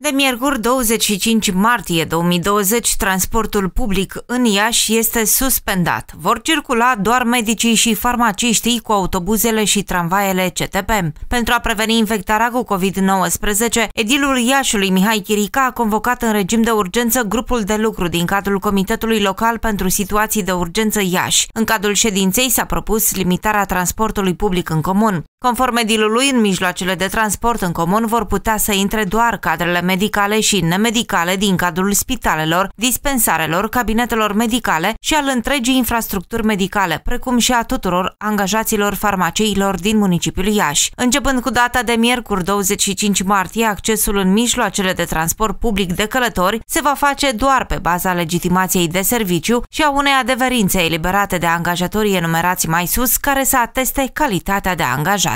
De miercuri 25 martie 2020, transportul public în Iași este suspendat. Vor circula doar medicii și farmaciștii cu autobuzele și tramvaiele CTP. Pentru a preveni infectarea cu COVID-19, edilul Iașului Mihai Chirica a convocat în regim de urgență grupul de lucru din cadrul Comitetului Local pentru Situații de Urgență Iași. În cadrul ședinței s-a propus limitarea transportului public în comun. Conform edilului, în mijloacele de transport în comun vor putea să intre doar cadrele medicale și nemedicale din cadrul spitalelor, dispensarelor, cabinetelor medicale și al întregii infrastructuri medicale, precum și a tuturor angajaților farmaceilor din municipiul Iași. Începând cu data de miercuri 25 martie, accesul în mijloacele de transport public de călători se va face doar pe baza legitimației de serviciu și a unei adeverințe eliberate de angajatorii enumerați mai sus care să ateste calitatea de angajat.